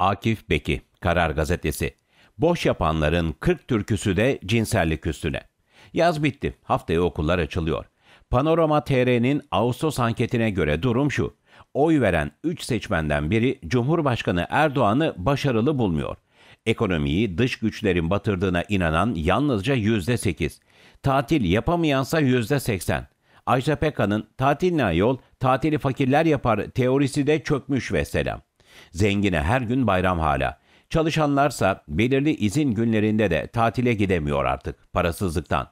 Akif Beki, Karar Gazetesi. Boş yapanların 40 türküsü de cinsellik üstüne. Yaz bitti, haftaya okullar açılıyor. Panorama TR'nin Ağustos anketine göre durum şu. Oy veren 3 seçmenden biri Cumhurbaşkanı Erdoğan'ı başarılı bulmuyor. Ekonomiyi dış güçlerin batırdığına inanan yalnızca %8. Tatil yapamayansa %80. Ajda Pekka'nın tatil ne yol, tatili fakirler yapar teorisi de çökmüş ve selam. Zengine her gün bayram hala. Çalışanlarsa belirli izin günlerinde de tatile gidemiyor artık parasızlıktan.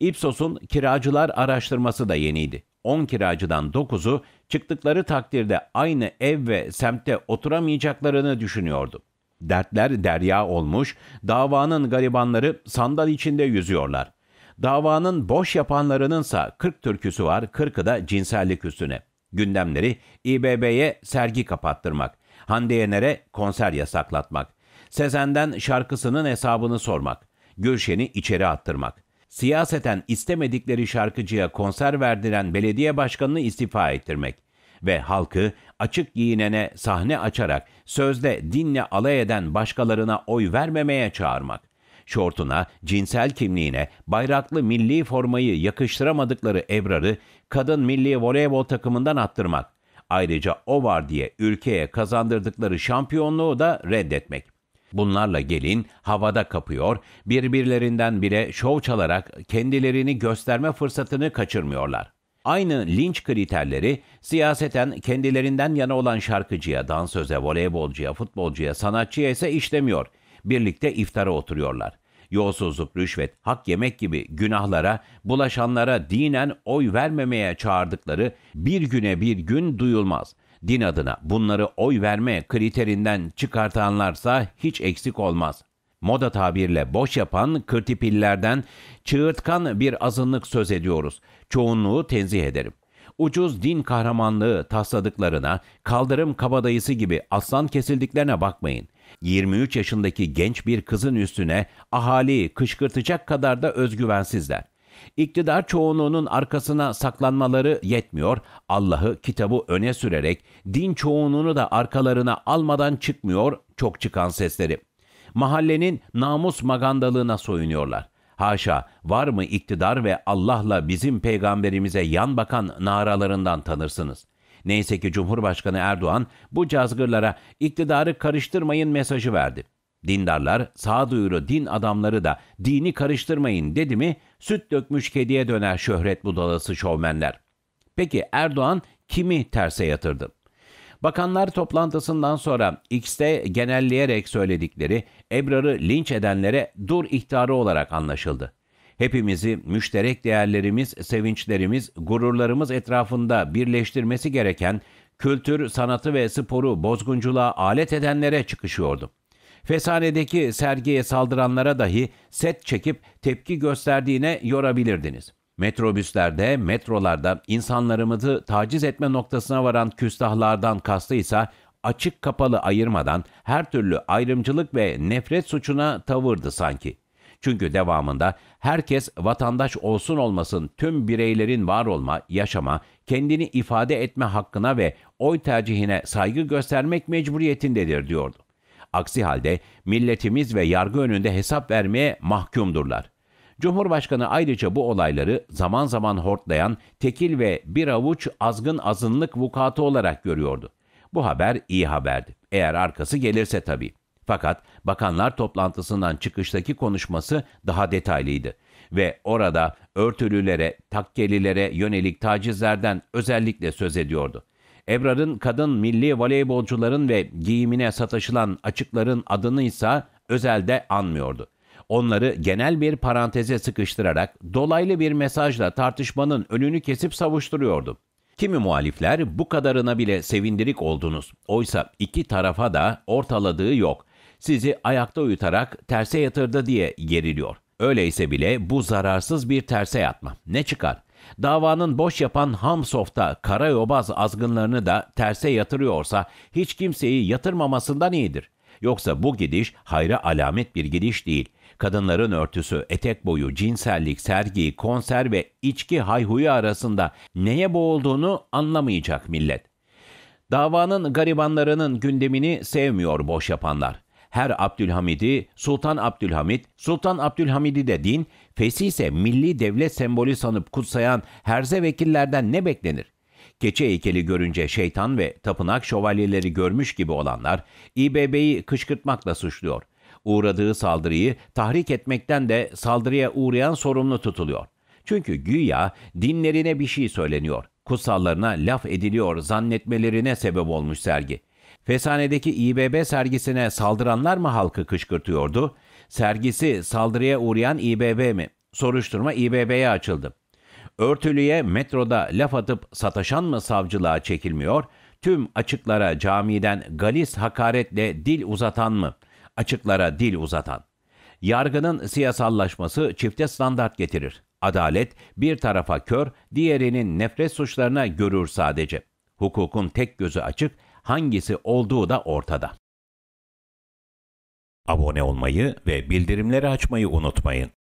Ipsos'un kiracılar araştırması da yeniydi. 10 kiracıdan 9'u çıktıkları takdirde aynı ev ve semtte oturamayacaklarını düşünüyordu. Dertler derya olmuş, davanın garibanları sandal içinde yüzüyorlar. Davanın boş yapanlarınınsa 40 türküsü var, 40'ı da cinsellik üstüne. Gündemleri İBB'ye sergi kapattırmak. Hande Yener'e konser yasaklatmak. Sezen'den şarkısının hesabını sormak. Gülşen'i içeri attırmak. Siyaseten istemedikleri şarkıcıya konser verdiren belediye başkanını istifa ettirmek ve halkı açık giyinene sahne açarak sözde dinle alay eden başkalarına oy vermemeye çağırmak şortuna, cinsel kimliğine, bayraklı milli formayı yakıştıramadıkları Ebrar'ı kadın milli voleybol takımından attırmak, Ayrıca o var diye ülkeye kazandırdıkları şampiyonluğu da reddetmek. Bunlarla gelin havada kapıyor, birbirlerinden bile şov çalarak kendilerini gösterme fırsatını kaçırmıyorlar. Aynı linç kriterleri siyaseten kendilerinden yana olan şarkıcıya, dansöze, voleybolcuya, futbolcuya, sanatçıya ise işlemiyor. Birlikte iftara oturuyorlar yolsuzluk, rüşvet, hak yemek gibi günahlara, bulaşanlara dinen oy vermemeye çağırdıkları bir güne bir gün duyulmaz. Din adına bunları oy verme kriterinden çıkartanlarsa hiç eksik olmaz. Moda tabirle boş yapan kırtipillerden çığırtkan bir azınlık söz ediyoruz. Çoğunluğu tenzih ederim ucuz din kahramanlığı tasladıklarına, kaldırım kabadayısı gibi aslan kesildiklerine bakmayın. 23 yaşındaki genç bir kızın üstüne ahali kışkırtacak kadar da özgüvensizler. İktidar çoğunluğunun arkasına saklanmaları yetmiyor, Allah'ı kitabı öne sürerek din çoğunluğunu da arkalarına almadan çıkmıyor çok çıkan sesleri. Mahallenin namus magandalığına soyunuyorlar. Haşa, var mı iktidar ve Allah'la bizim peygamberimize yan bakan naralarından tanırsınız.'' Neyse ki Cumhurbaşkanı Erdoğan bu cazgırlara iktidarı karıştırmayın mesajı verdi. Dindarlar, sağduyulu din adamları da dini karıştırmayın dedi mi süt dökmüş kediye döner şöhret budalası şovmenler. Peki Erdoğan kimi terse yatırdı? Bakanlar toplantısından sonra X'te genelleyerek söyledikleri Ebrar'ı linç edenlere dur ihtarı olarak anlaşıldı hepimizi müşterek değerlerimiz, sevinçlerimiz, gururlarımız etrafında birleştirmesi gereken kültür, sanatı ve sporu bozgunculuğa alet edenlere çıkışıyordu. Fesanedeki sergiye saldıranlara dahi set çekip tepki gösterdiğine yorabilirdiniz. Metrobüslerde, metrolarda insanlarımızı taciz etme noktasına varan küstahlardan kastı ise açık kapalı ayırmadan her türlü ayrımcılık ve nefret suçuna tavırdı sanki.'' Çünkü devamında herkes vatandaş olsun olmasın tüm bireylerin var olma, yaşama, kendini ifade etme hakkına ve oy tercihine saygı göstermek mecburiyetindedir diyordu. Aksi halde milletimiz ve yargı önünde hesap vermeye mahkumdurlar. Cumhurbaşkanı ayrıca bu olayları zaman zaman hortlayan tekil ve bir avuç azgın azınlık vukuatı olarak görüyordu. Bu haber iyi haberdi. Eğer arkası gelirse tabii. Fakat bakanlar toplantısından çıkıştaki konuşması daha detaylıydı ve orada örtülülere, takkelilere yönelik tacizlerden özellikle söz ediyordu. Ebrar'ın kadın milli voleybolcuların ve giyimine sataşılan açıkların adını ise özelde anmıyordu. Onları genel bir paranteze sıkıştırarak dolaylı bir mesajla tartışmanın önünü kesip savuşturuyordu. Kimi muhalifler bu kadarına bile sevindirik oldunuz. Oysa iki tarafa da ortaladığı yok sizi ayakta uyutarak terse yatırdı diye geriliyor. Öyleyse bile bu zararsız bir terse yatma. Ne çıkar? Davanın boş yapan Hamsoft'a karayobaz azgınlarını da terse yatırıyorsa hiç kimseyi yatırmamasından iyidir. Yoksa bu gidiş hayra alamet bir gidiş değil. Kadınların örtüsü, etek boyu, cinsellik, sergi, konser ve içki hayhuyu arasında neye boğulduğunu anlamayacak millet. Davanın garibanlarının gündemini sevmiyor boş yapanlar her Abdülhamid'i Sultan Abdülhamid, Sultan Abdülhamid'i de din, fesi ise milli devlet sembolü sanıp kutsayan herzevekillerden ne beklenir? Keçe heykeli görünce şeytan ve tapınak şövalyeleri görmüş gibi olanlar İBB'yi kışkırtmakla suçluyor. Uğradığı saldırıyı tahrik etmekten de saldırıya uğrayan sorumlu tutuluyor. Çünkü güya dinlerine bir şey söyleniyor, kutsallarına laf ediliyor zannetmelerine sebep olmuş sergi. Fesane'deki İBB sergisine saldıranlar mı halkı kışkırtıyordu? Sergisi saldırıya uğrayan İBB mi? Soruşturma İBB'ye açıldı. Örtülüye metroda laf atıp sataşan mı savcılığa çekilmiyor? Tüm açıklara camiden galis hakaretle dil uzatan mı? Açıklara dil uzatan. Yargının siyasallaşması çifte standart getirir. Adalet bir tarafa kör, diğerinin nefret suçlarına görür sadece. Hukukun tek gözü açık, hangisi olduğu da ortada. Abone olmayı ve bildirimleri açmayı unutmayın.